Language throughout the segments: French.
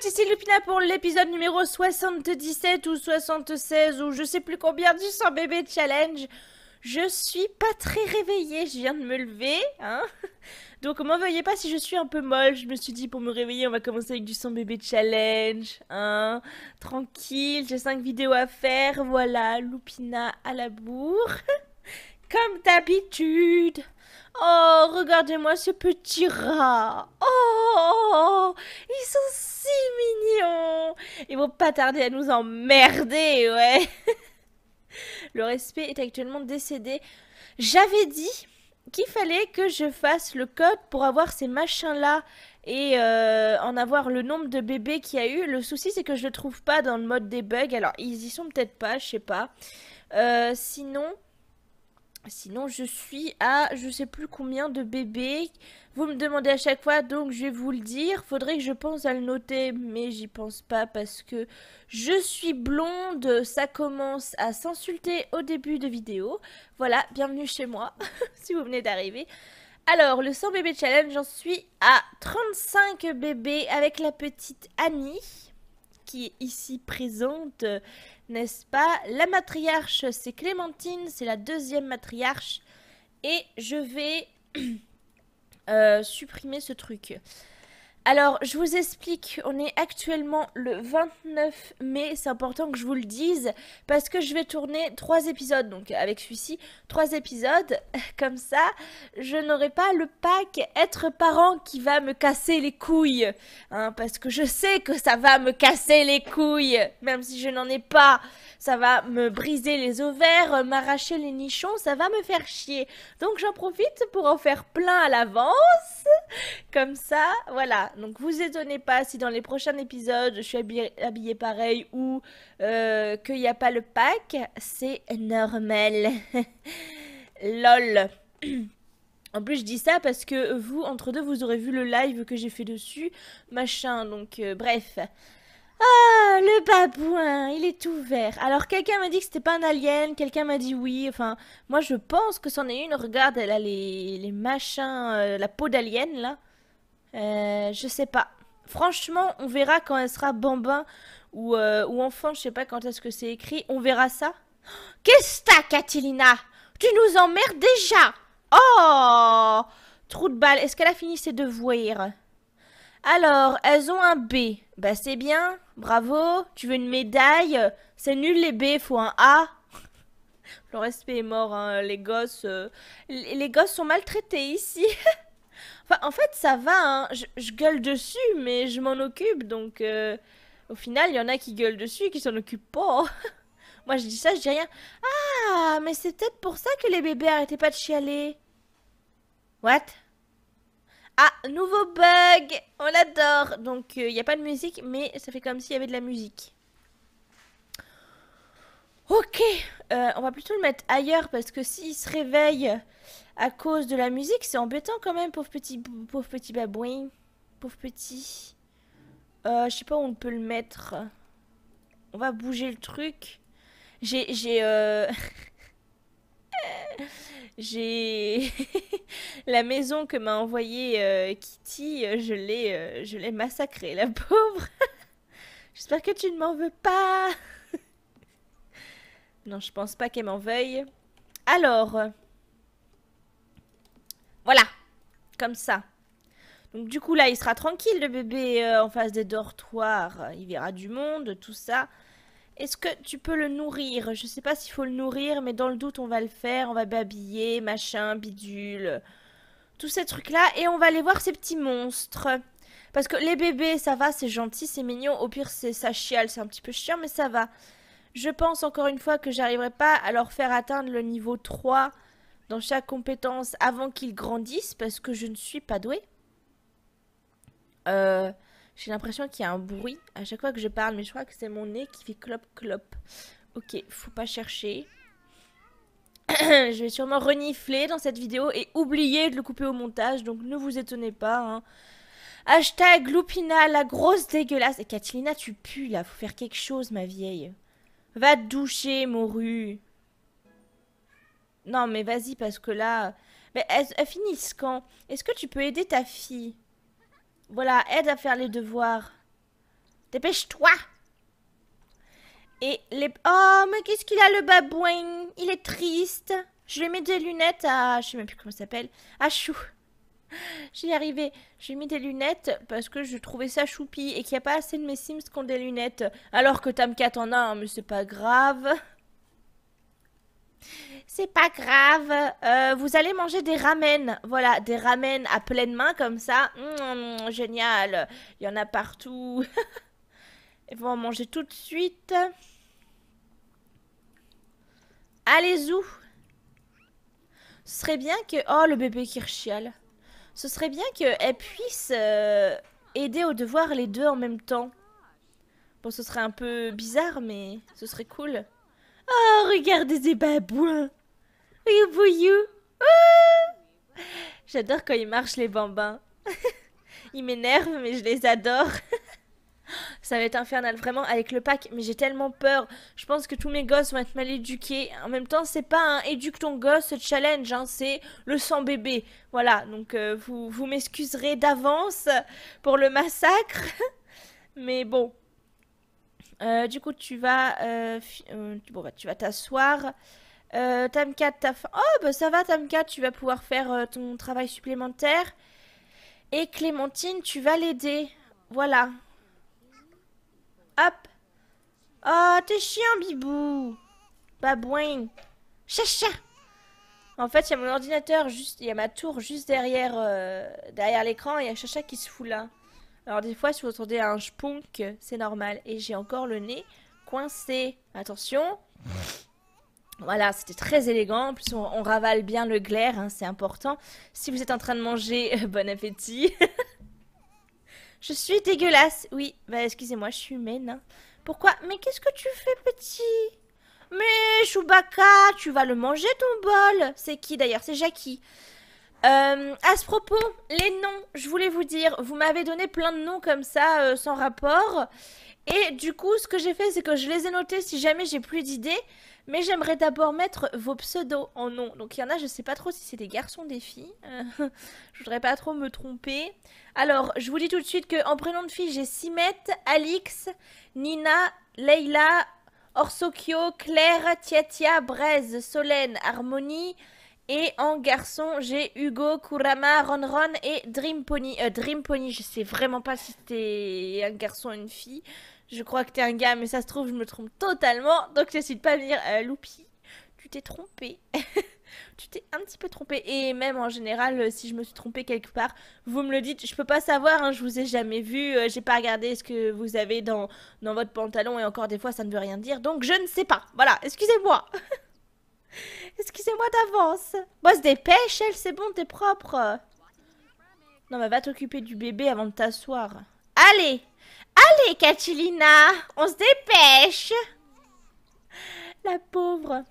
suis ici Lupina pour l'épisode numéro 77 ou 76 ou je sais plus combien du 100 bébé challenge. Je suis pas très réveillée, je viens de me lever, hein Donc m'en veuillez pas si je suis un peu molle, je me suis dit pour me réveiller on va commencer avec du 100 bébé challenge, hein Tranquille, j'ai 5 vidéos à faire, voilà, Lupina à la bourre, comme d'habitude Oh, regardez-moi ce petit rat. Oh, ils sont si mignons. Ils vont pas tarder à nous emmerder, ouais. Le respect est actuellement décédé. J'avais dit qu'il fallait que je fasse le code pour avoir ces machins-là et euh, en avoir le nombre de bébés qu'il y a eu. Le souci, c'est que je le trouve pas dans le mode des bugs. Alors, ils y sont peut-être pas, je sais pas. Euh, sinon, Sinon, je suis à je sais plus combien de bébés. Vous me demandez à chaque fois, donc je vais vous le dire. Faudrait que je pense à le noter, mais j'y pense pas parce que je suis blonde. Ça commence à s'insulter au début de vidéo. Voilà, bienvenue chez moi si vous venez d'arriver. Alors, le 100 bébés challenge, j'en suis à 35 bébés avec la petite Annie qui est ici présente n'est-ce pas La matriarche, c'est Clémentine, c'est la deuxième matriarche. Et je vais euh, supprimer ce truc. Alors, je vous explique, on est actuellement le 29 mai, c'est important que je vous le dise, parce que je vais tourner trois épisodes, donc avec celui-ci, trois épisodes, comme ça, je n'aurai pas le pack être parent qui va me casser les couilles, hein, parce que je sais que ça va me casser les couilles, même si je n'en ai pas, ça va me briser les ovaires, m'arracher les nichons, ça va me faire chier, donc j'en profite pour en faire plein à l'avance, comme ça, voilà, donc vous étonnez pas si dans les prochains épisodes je suis habillée, pareil ou euh, qu'il n'y a pas le pack, c'est normal. Lol. En plus, je dis ça parce que vous, entre deux, vous aurez vu le live que j'ai fait dessus, machin, donc euh, bref. Ah, le babouin, il est tout vert. Alors, quelqu'un m'a dit que c'était pas un alien, quelqu'un m'a dit oui, enfin, moi je pense que c'en est une. Regarde, elle a les, machins, euh, la peau d'alien là. Euh, je sais pas. Franchement, on verra quand elle sera bambin euh, ou, enfant, je sais pas quand est-ce que c'est écrit. On verra ça. Qu'est-ce que t'as, Catilina Tu nous emmerdes déjà Oh Trou de balle, est-ce qu'elle a fini ses devoirs alors, elles ont un B. Bah c'est bien, bravo, tu veux une médaille C'est nul les B, faut un A. Le respect est mort, hein, les gosses... Euh, les gosses sont maltraités ici. en fait, ça va, hein. je, gueule dessus, mais je m'en occupe, donc euh, au final, il y en a qui gueulent dessus qui s'en occupent pas. Moi, je dis ça, je dis rien. Ah, mais c'est peut-être pour ça que les bébés arrêtaient pas de chialer. What Ah, nouveau bug On l'adore Donc, il euh, n'y a pas de musique, mais ça fait comme s'il y avait de la musique. Ok, euh, on va plutôt le mettre ailleurs parce que s'il se réveille à cause de la musique, c'est embêtant quand même, pauvre petit, petit babouin. Pauvre petit. Euh, je sais pas où on peut le mettre. On va bouger le truc. J'ai. J'ai. Euh, j'ai la maison que m'a envoyée Kitty, je l'ai, je l'ai massacrée, la pauvre. J'espère que tu ne m'en veux pas. Non, je pense pas qu'elle m'en veuille. Alors. Voilà. Comme ça. Donc du coup là, il sera tranquille le bébé euh, en face des dortoirs. Il verra du monde, tout ça. Est-ce que tu peux le nourrir Je sais pas s'il faut le nourrir, mais dans le doute, on va le faire. On va babiller, machin, bidule. Tous ces trucs-là. Et on va aller voir ces petits monstres. Parce que les bébés, ça va, c'est gentil, c'est mignon. Au pire, c'est ça chiale, c'est un petit peu chiant, mais ça va. Je pense encore une fois que j'arriverai pas à leur faire atteindre le niveau 3 dans chaque compétence avant qu'ils grandissent parce que je ne suis pas douée. Euh, j'ai l'impression qu'il y a un bruit à chaque fois que je parle, mais je crois que c'est mon nez qui fait clop clop. Ok, faut pas chercher. je vais sûrement renifler dans cette vidéo et oublier de le couper au montage, donc ne vous étonnez pas. Hein. Hashtag Lupina, la grosse dégueulasse. Et Catalina, tu pues là, faut faire quelque chose, ma vieille. Va te doucher, morue. Non, mais vas-y, parce que là... Mais elles, finissent euh, quand Est-ce que tu peux aider ta fille Voilà, aide à faire les devoirs. Dépêche-toi Et les... Oh, mais qu'est-ce qu'il a, le babouin Il est triste. Je lui ai mis des lunettes à... Je sais même plus comment ça s'appelle. À Chou. J'y arrivais. J'ai mis des lunettes parce que je trouvais ça choupi et qu'il n'y a pas assez de mes Sims qui ont des lunettes. Alors que Tamcat en a, mais c'est pas grave. C'est pas grave. Euh, vous allez manger des ramen. Voilà, des ramen à pleine main comme ça. Mmh, génial. Il y en a partout. Ils vont en manger tout de suite. Allez-y. Ce serait bien que... Oh, le bébé qui rechiale ce serait bien qu'elle puisse euh, aider au devoir les deux en même temps. Bon, ce serait un peu bizarre, mais ce serait cool. Oh, regardez ces babouins oh. J'adore quand ils marchent, les bambins. ils m'énervent, mais je les adore. ça va être infernal vraiment avec le pack, mais j'ai tellement peur. Je pense que tous mes gosses vont être mal éduqués. En même temps, c'est pas un éduque ton gosse challenge, hein, c'est le sang bébé. Voilà, donc euh, vous, vous m'excuserez d'avance pour le massacre, mais bon. Euh, du coup, tu vas, euh, bon, bah, tu vas t'asseoir. Euh, ta ta Oh, bah ça va, 4 tu vas pouvoir faire ton travail supplémentaire. Et Clémentine, tu vas l'aider. Voilà. Hop. Oh, t'es chiant, Bibou. Babouin. Chacha. En fait, il y a mon ordinateur, juste, il y a ma tour juste derrière, euh, derrière l'écran et il y a Chacha qui se fout là. Alors des fois, si vous entendez un spunk, c'est normal. Et j'ai encore le nez coincé. Attention. Voilà, c'était très élégant. En plus, on, ravale bien le glaire, hein, c'est important. Si vous êtes en train de manger, bon appétit. Je suis dégueulasse. Oui, bah excusez-moi, je suis humaine. Hein. Pourquoi Mais qu'est-ce que tu fais, petit Mais Chewbacca, tu vas le manger ton bol. C'est qui d'ailleurs C'est Jackie. Euh, à ce propos, les noms, je voulais vous dire, vous m'avez donné plein de noms comme ça, euh, sans rapport. Et du coup, ce que j'ai fait, c'est que je les ai notés si jamais j'ai plus d'idées. Mais j'aimerais d'abord mettre vos pseudos en nom. Donc il y en a, je sais pas trop si c'est des garçons, ou des filles. Euh, je voudrais pas trop me tromper. Alors, je vous dis tout de suite que en prénom de fille, j'ai Simette, Alix, Nina, Leila, Orsokyo, Claire, Tiatia, Brez, Solène, Harmonie. Et en garçon, j'ai Hugo, Kurama, Ronron et Dream Pony. Euh, Dream Pony, je sais vraiment pas si c'était un garçon ou une fille je crois que t'es un gars, mais ça se trouve, je me trompe totalement. Donc, de pas à venir. Euh, Loupi, tu t'es trompé. tu t'es un petit peu trompé. Et même en général, euh, si je me suis trompée quelque part, vous me le dites. Je peux pas savoir, hein, je vous ai jamais vu. Euh, j'ai pas regardé ce que vous avez dans, dans votre pantalon. Et encore des fois, ça ne veut rien dire. Donc, je ne sais pas. Voilà, excusez-moi. excusez-moi d'avance. Bon, se dépêche, elle, c'est bon, t'es propre. Non, mais va t'occuper du bébé avant de t'asseoir. Allez Allez, Catilina, on se dépêche. La pauvre.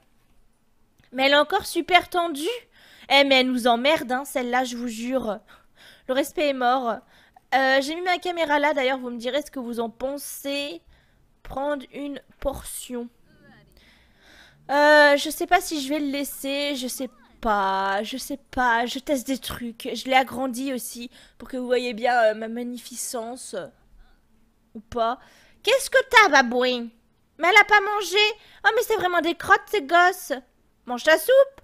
Mais elle est encore super tendue. Eh, mais elle nous emmerde, hein, celle-là, je vous jure. Le respect est mort. Euh, j'ai mis ma caméra là, d'ailleurs, vous me direz ce que vous en pensez. Prendre une portion. Euh, je sais pas si je vais le laisser, je sais pas, je sais pas, je teste des trucs. Je l'ai agrandi aussi pour que vous voyez bien euh, ma magnificence ou pas. Qu'est-ce que t'as, Babouin Mais elle a pas mangé Oh, mais c'est vraiment des crottes, ces gosses Mange la soupe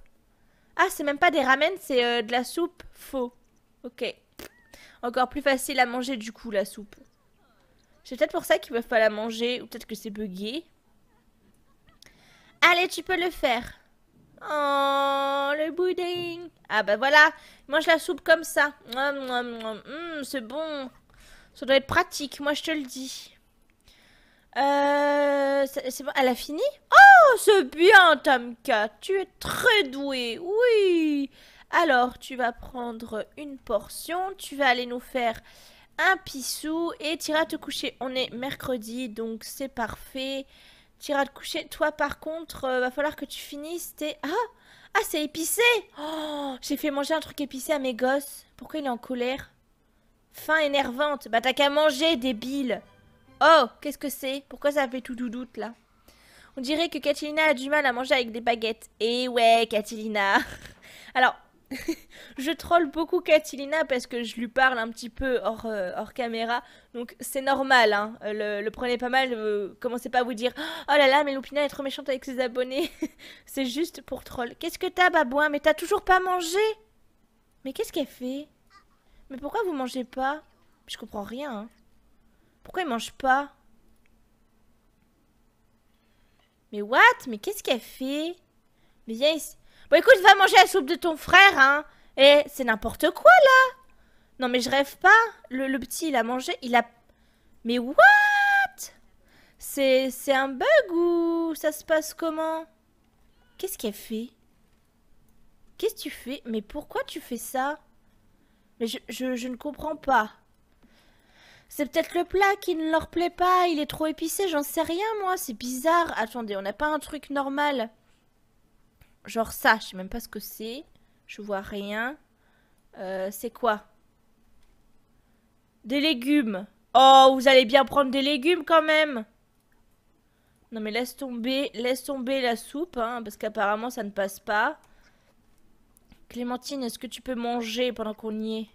Ah, c'est même pas des ramen, c'est euh, de la soupe faux. Ok. Encore plus facile à manger, du coup, la soupe. C'est peut-être pour ça qu'ils peuvent pas la manger, ou peut-être que c'est buggé. Allez, tu peux le faire. Oh, le pudding Ah bah voilà, mange la soupe comme ça. Hum, c'est bon. Ça doit être pratique, moi je te le dis. Euh, c'est bon, elle a fini Oh, c'est bien, Tamka, tu es très doué, oui. Alors, tu vas prendre une portion, tu vas aller nous faire un pissou et t'iras te coucher. On est mercredi, donc c'est parfait. T'iras te coucher. Toi, par contre, euh, va falloir que tu finisses tes... Ah Ah, c'est épicé oh, J'ai fait manger un truc épicé à mes gosses. Pourquoi il est en colère Faim énervante. Bah t'as qu'à manger, débile. Oh, qu'est-ce que c'est Pourquoi ça fait tout doudoute là On dirait que Catalina a du mal à manger avec des baguettes. Eh ouais, Catilina. Alors, je troll beaucoup Catalina parce que je lui parle un petit peu hors, euh, caméra. Donc c'est normal, hein. Euh, le, prenez pas mal, commencez pas à vous dire Oh là là, mais Lupina est trop méchante avec ses abonnés. c'est juste pour troll. Qu'est-ce que t'as, babouin Mais t'as toujours pas mangé Mais qu'est-ce qu'elle fait mais pourquoi vous mangez pas Je comprends rien. Hein. Pourquoi il mange pas Mais what Mais qu'est-ce qu'elle fait Mais viens ici. Bon écoute, va manger la soupe de ton frère, hein Eh, c'est n'importe quoi là Non mais je rêve pas. Le, petit, il a mangé, il a... Mais what C'est un bug ou ça se passe comment Qu'est-ce qu'elle fait Qu'est-ce que tu fais Mais pourquoi tu fais ça mais je, ne comprends pas. C'est peut-être le plat qui ne leur plaît pas, il est trop épicé, j'en sais rien moi, c'est bizarre. Attendez, on n'a pas un truc normal. Genre ça, je sais même pas ce que c'est. Je vois rien. Euh, c'est quoi Des légumes. Oh, vous allez bien prendre des légumes quand même Non mais laisse tomber, laisse tomber la soupe, hein, parce qu'apparemment ça ne passe pas. Clémentine, est-ce que tu peux manger pendant qu'on y est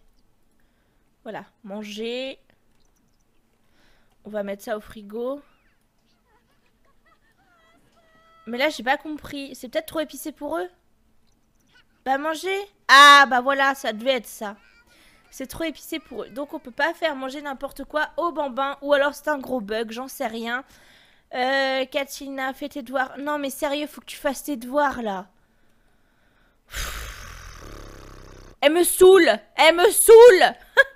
Voilà, manger. On va mettre ça au frigo. Mais là, j'ai pas compris. C'est peut-être trop épicé pour eux Pas manger Ah, bah voilà, ça devait être ça. C'est trop épicé pour eux. Donc, on peut pas faire manger n'importe quoi aux bambins. Ou alors, c'est un gros bug, j'en sais rien. Euh, Katina, fais tes devoirs. Non, mais sérieux, faut que tu fasses tes devoirs, là. Pfff. Elle me saoule Elle me saoule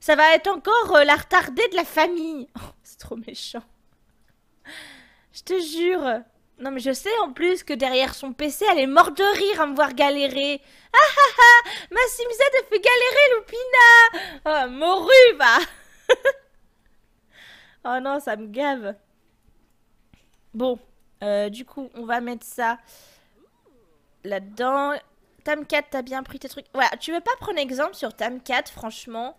Ça va être encore euh, la retardée de la famille. Oh, c'est trop méchant. Je te jure. Non mais je sais en plus que derrière son PC, elle est morte de rire à me voir galérer. Ah ah ah Ma Simzette a fait galérer Lupina Oh, ah, morue, va Oh non, ça me gave. Bon, euh, du coup, on va mettre ça là-dedans. 4, t'as bien pris tes trucs. Voilà, tu veux pas prendre exemple sur 4, franchement.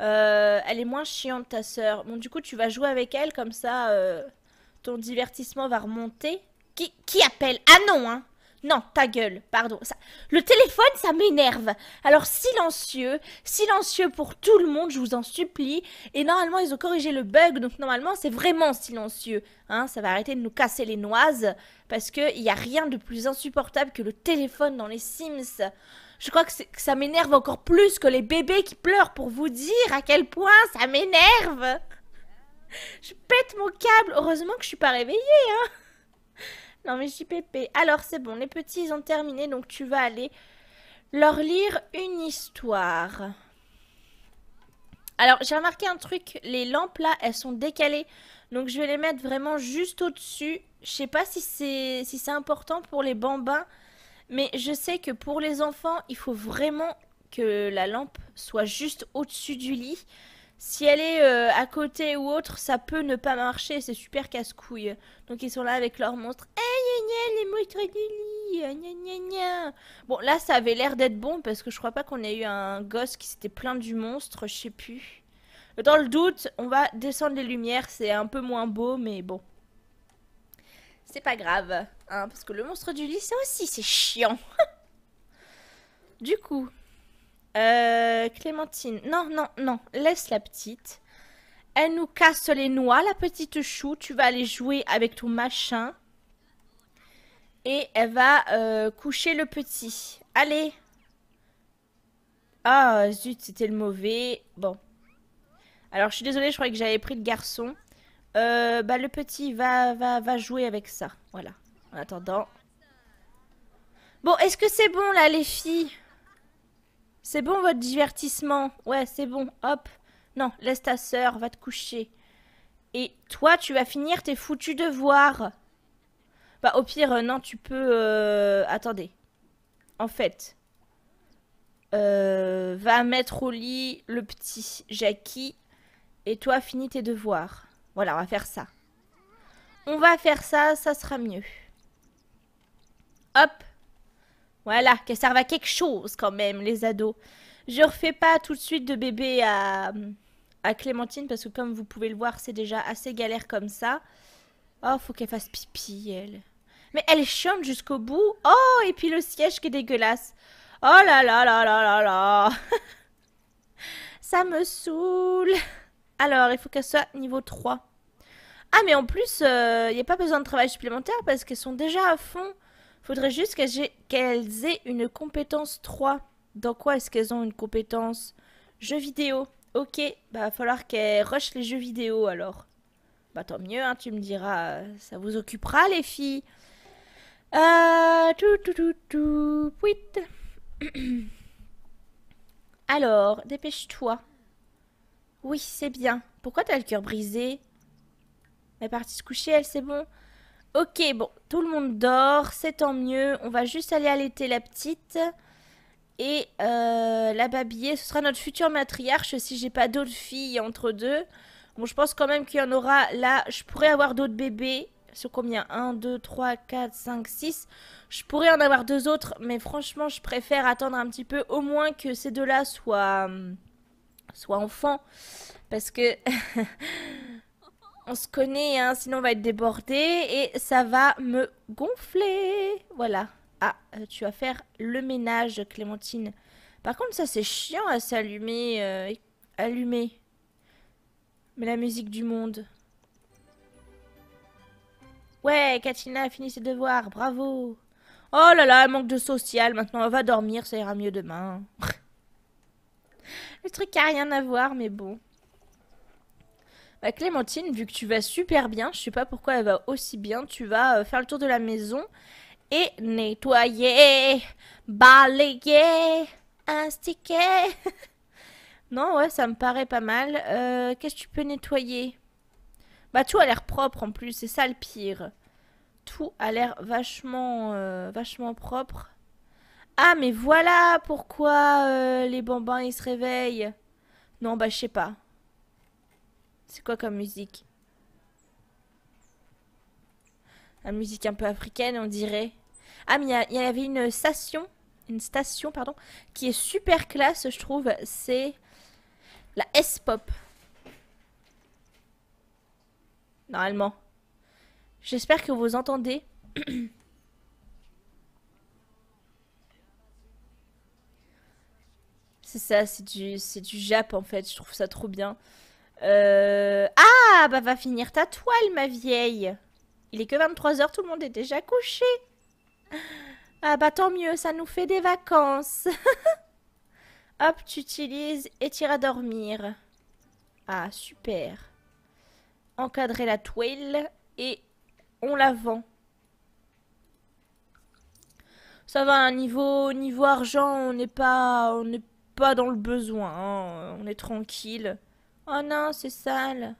Euh, elle est moins chiante, ta soeur Bon, du coup, tu vas jouer avec elle, comme ça, euh, ton divertissement va remonter. Qui, qui appelle Ah non, hein non, ta gueule, pardon. Ça... Le téléphone, ça m'énerve. Alors silencieux, silencieux pour tout le monde, je vous en supplie. Et normalement, ils ont corrigé le bug, donc normalement, c'est vraiment silencieux. Hein, ça va arrêter de nous casser les noises, parce qu'il n'y a rien de plus insupportable que le téléphone dans les Sims. Je crois que, ça m'énerve encore plus que les bébés qui pleurent pour vous dire à quel point ça m'énerve. Je pète mon câble. Heureusement que je suis pas réveillée, hein. Non mais pépé. Alors c'est bon, les petits ont terminé, donc tu vas aller leur lire une histoire. Alors j'ai remarqué un truc, les lampes là, elles sont décalées. Donc je vais les mettre vraiment juste au-dessus. Je sais pas si c'est si c'est important pour les bambins, mais je sais que pour les enfants, il faut vraiment que la lampe soit juste au-dessus du lit si elle est euh, à côté ou autre, ça peut ne pas marcher, c'est super casse-couille. Donc ils sont là avec leur monstre. Eh, gna, gna, les monstres du lit, gna, Bon, là, ça avait l'air d'être bon parce que je crois pas qu'on ait eu un gosse qui s'était plaint du monstre, je sais plus. Dans le doute, on va descendre les lumières, c'est un peu moins beau, mais bon. C'est pas grave, hein, parce que le monstre du lit, ça aussi, c'est chiant. du coup, euh, Clémentine. Non, non, non. Laisse la petite. Elle nous casse les noix, la petite chou. Tu vas aller jouer avec ton machin. Et elle va euh, coucher le petit. Allez. Ah, zut, c'était le mauvais. Bon. Alors, je suis désolée, je croyais que j'avais pris le garçon. Euh, bah, le petit va, va, va jouer avec ça. Voilà. En attendant. Bon, est-ce que c'est bon, là, les filles c'est bon votre divertissement Ouais, c'est bon, hop. Non, laisse ta sœur, va te coucher. Et toi, tu vas finir tes foutus devoirs. Bah au pire, euh, non, tu peux... Euh, attendez. En fait, euh, va mettre au lit le petit Jackie et toi, finis tes devoirs. Voilà, on va faire ça. On va faire ça, ça sera mieux. Hop, voilà, qu'elle servent à quelque chose quand même, les ados. Je refais pas tout de suite de bébé à, Clémentine parce que comme vous pouvez le voir, c'est déjà assez galère comme ça. Oh, faut qu'elle fasse pipi, elle. Mais elle chante jusqu'au bout. Oh, et puis le siège qui est dégueulasse. Oh là là là là là là. ça me saoule. Alors, il faut qu'elle soit niveau 3. Ah, mais en plus, il euh, n'y a pas besoin de travail supplémentaire parce qu'elles sont déjà à fond faudrait juste qu'elles aient une compétence 3. Dans quoi est-ce qu'elles ont une compétence Jeux vidéo. Ok, bah va falloir qu'elles rushent les jeux vidéo alors. Bah tant mieux, hein, tu me diras, ça vous occupera les filles. Euh, tout, tout, tout, tout, Alors, dépêche-toi. Oui, c'est bien. Pourquoi t'as le cœur brisé Elle est partie se coucher, elle, c'est bon. Ok, bon, tout le monde dort, c'est tant mieux. On va juste aller allaiter la petite. Et euh, la babillée, ce sera notre futur matriarche si j'ai pas d'autres filles entre deux. Bon, je pense quand même qu'il y en aura là. Je pourrais avoir d'autres bébés. Sur combien 1, 2, 3, 4, 5, 6. Je pourrais en avoir deux autres, mais franchement, je préfère attendre un petit peu, au moins que ces deux-là soient, hum, soient enfants. Parce que on se connaît, hein, sinon on va être débordé et ça va me gonfler. Voilà. Ah, euh, tu vas faire le ménage, Clémentine. Par contre, ça c'est chiant à s'allumer. Euh, allumer. Mais la musique du monde. Ouais, Katina a fini ses devoirs, bravo. Oh là là, manque de social, maintenant on va dormir, ça ira mieux demain. le truc a rien à voir, mais bon. Bah, Clémentine, vu que tu vas super bien, je sais pas pourquoi elle va aussi bien, tu vas euh, faire le tour de la maison et nettoyer, balayer, instiquer. non, ouais, ça me paraît pas mal. Euh, qu'est-ce que tu peux nettoyer Bah, tout a l'air propre en plus, c'est ça le pire. Tout a l'air vachement, euh, vachement propre. Ah, mais voilà pourquoi les bambins ils se réveillent. Non, bah, je sais pas. C'est quoi comme musique La musique un peu africaine, on dirait. Ah, mais il y, avait une station, une station, pardon, qui est super classe, je trouve. C'est la S-Pop. Normalement. J'espère que vous entendez. C'est ça, c'est du, c'est du Jap en fait, je trouve ça trop bien. Euh, ah, bah va finir ta toile, ma vieille. Il est que 23h, tout le monde est déjà couché. Ah bah tant mieux, ça nous fait des vacances. Hop, tu utilises et t'iras dormir. Ah, super. Encadrer la toile et on la vend. Ça va, hein, niveau, niveau argent, on n'est pas, on n'est pas dans le besoin. Hein. On est tranquille. Oh non, c'est sale.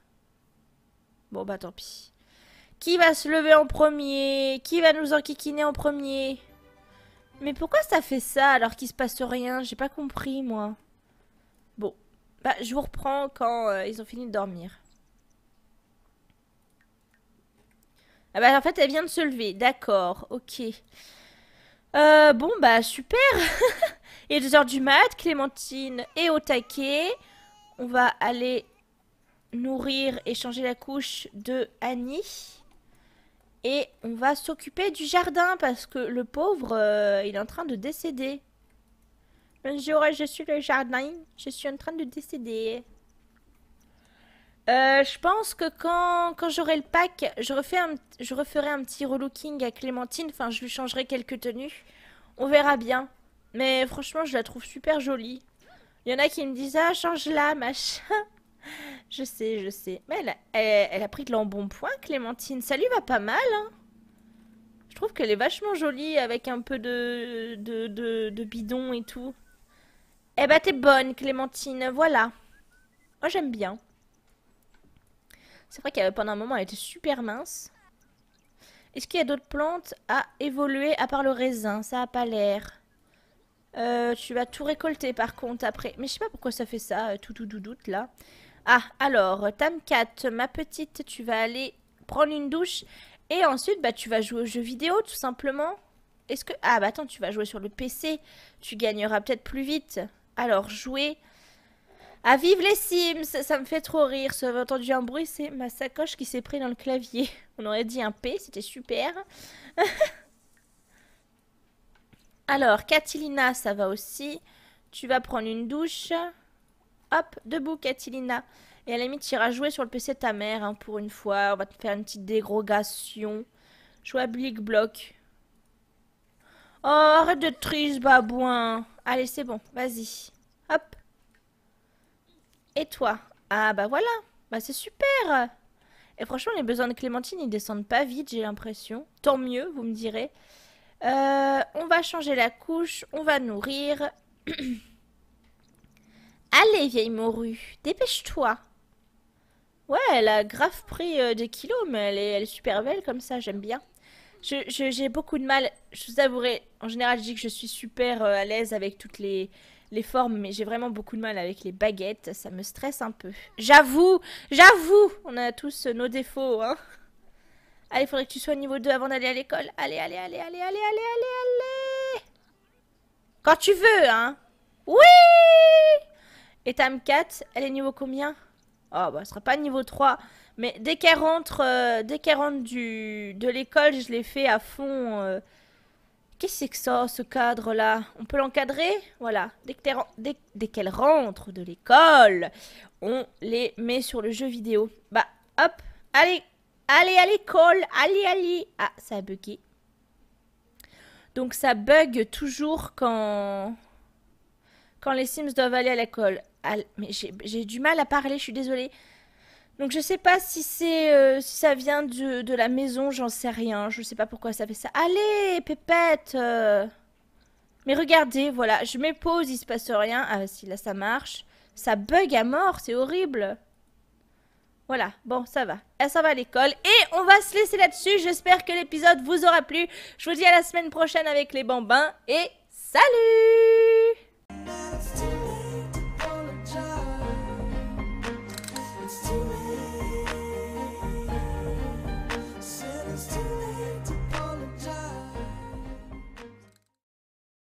Bon, bah tant pis. Qui va se lever en premier Qui va nous enquiquiner en premier Mais pourquoi ça fait ça alors qu'il se passe rien J'ai pas compris, moi. Bon. Bah, je vous reprends quand euh, ils ont fini de dormir. Ah bah en fait elle vient de se lever, d'accord, ok. Euh, bon bah super Il est 2h du mat, Clémentine et au taquet on va aller nourrir et changer la couche de Annie. Et on va s'occuper du jardin parce que le pauvre, euh, il est en train de décéder. Bonjour, je suis le jardin. Je suis en train de décéder. Euh, je pense que quand, quand j'aurai le pack, je, refais je referai un petit relooking à Clémentine. Enfin, je lui changerai quelques tenues. On verra bien. Mais franchement, je la trouve super jolie. Il y en a qui me disent Ah, change-la, machin. Je sais, je sais. Mais elle, a, pris de l'embonpoint, Clémentine. Ça lui va pas mal. Hein. je trouve qu'elle est vachement jolie avec un peu de, de, bidon et tout. Eh bah, ben, t'es bonne, Clémentine. Voilà. Moi, j'aime bien. C'est vrai qu'elle pendant un moment, elle était super mince. Est-ce qu'il y a d'autres plantes à évoluer à part le raisin Ça a pas l'air. Euh, tu vas tout récolter par contre après. Mais je sais pas pourquoi ça fait ça, euh, tout tout doute là. Ah, alors, euh, Tamcat, ma petite, tu vas aller prendre une douche. Et ensuite, bah, tu vas jouer aux jeux vidéo tout simplement. Est-ce que... Ah bah attends, tu vas jouer sur le PC. Tu gagneras peut-être plus vite. Alors, jouer... À Vive les Sims, ça me fait trop rire. Si vous entendu un bruit, c'est ma sacoche qui s'est pris dans le clavier. On aurait dit un P, c'était super. Alors, Catilina, ça va aussi. Tu vas prendre une douche. Hop, debout, Catilina. Et à la limite, tu iras jouer sur le PC de ta mère hein, pour une fois. On va te faire une petite dérogation. Joue à Blick Block. Oh, arrête de triste, babouin. Allez, c'est bon, vas-y. Hop. Et toi Ah, bah voilà. Bah, c'est super. Et franchement, les besoins de Clémentine, ils descendent pas vite, j'ai l'impression. Tant mieux, vous me direz. Euh, on va changer la couche, on va nourrir. Allez, vieille morue, dépêche-toi. Ouais, elle a grave pris euh, des kilos, mais elle est, elle super belle comme ça, j'aime bien. J'ai je, beaucoup de mal, je vous avouerai, en général je dis que je suis super euh, à l'aise avec toutes les, les formes, mais j'ai vraiment beaucoup de mal avec les baguettes, ça me stresse un peu. J'avoue, j'avoue, on a tous nos défauts, hein. Allez, faudrait que tu sois niveau 2 avant d'aller à l'école. Allez, allez, allez, allez, allez, allez, allez, Quand tu veux, hein. Oui Et Tam 4, elle est niveau combien Oh, bah, ce sera pas niveau 3. Mais dès qu'elle rentre, euh, dès qu'elle rentre du, de l'école, je l'ai fait à fond. Euh. Qu'est-ce que c'est que ça, ce cadre-là On peut l'encadrer Voilà. Dès qu'elle dès, dès rentre de l'école, on les met sur le jeu vidéo. Bah, hop, allez Allez à l'école, allez, allez. Ah, ça a bugué. Donc ça bug toujours quand quand les Sims doivent aller à l'école. mais j'ai du mal à parler, je suis désolée. Donc je sais pas si c'est euh, si ça vient de, de la maison, j'en sais rien. Je sais pas pourquoi ça fait ça. Allez, pépette. Euh. Mais regardez, voilà, je mets pause, il se passe rien. Ah si là ça marche. Ça bug à mort, c'est horrible. Voilà, bon, ça va. Elle s'en va à l'école. Et on va se laisser là-dessus. J'espère que l'épisode vous aura plu. Je vous dis à la semaine prochaine avec les bambins. Et salut